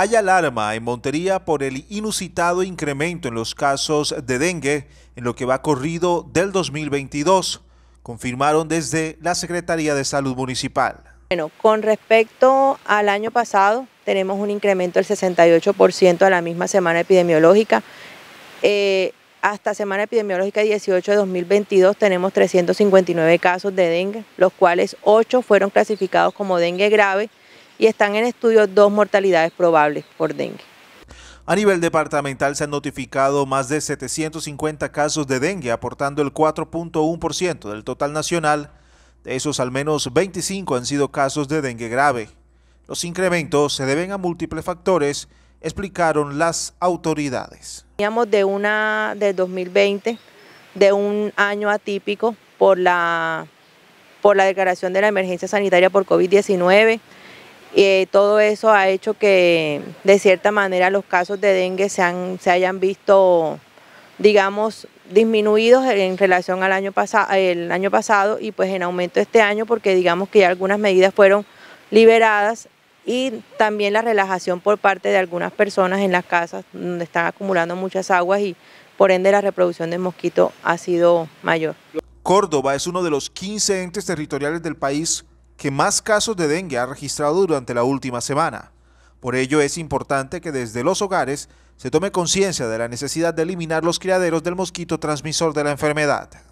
Hay alarma en Montería por el inusitado incremento en los casos de dengue en lo que va corrido del 2022, confirmaron desde la Secretaría de Salud Municipal. Bueno, con respecto al año pasado, tenemos un incremento del 68% a la misma semana epidemiológica. Eh, hasta semana epidemiológica 18 de 2022 tenemos 359 casos de dengue, los cuales 8 fueron clasificados como dengue grave y están en estudio dos mortalidades probables por dengue. A nivel departamental se han notificado más de 750 casos de dengue, aportando el 4.1% del total nacional. De esos, al menos 25 han sido casos de dengue grave. Los incrementos se deben a múltiples factores, explicaron las autoridades. Veníamos de una de 2020, de un año atípico por la, por la declaración de la emergencia sanitaria por COVID-19, y eh, todo eso ha hecho que de cierta manera los casos de dengue se, han, se hayan visto, digamos, disminuidos en relación al año, pasado, el año pasado y pues en aumento este año porque digamos que ya algunas medidas fueron liberadas y también la relajación por parte de algunas personas en las casas donde están acumulando muchas aguas y por ende la reproducción de mosquito ha sido mayor. Córdoba es uno de los 15 entes territoriales del país que más casos de dengue ha registrado durante la última semana. Por ello es importante que desde los hogares se tome conciencia de la necesidad de eliminar los criaderos del mosquito transmisor de la enfermedad.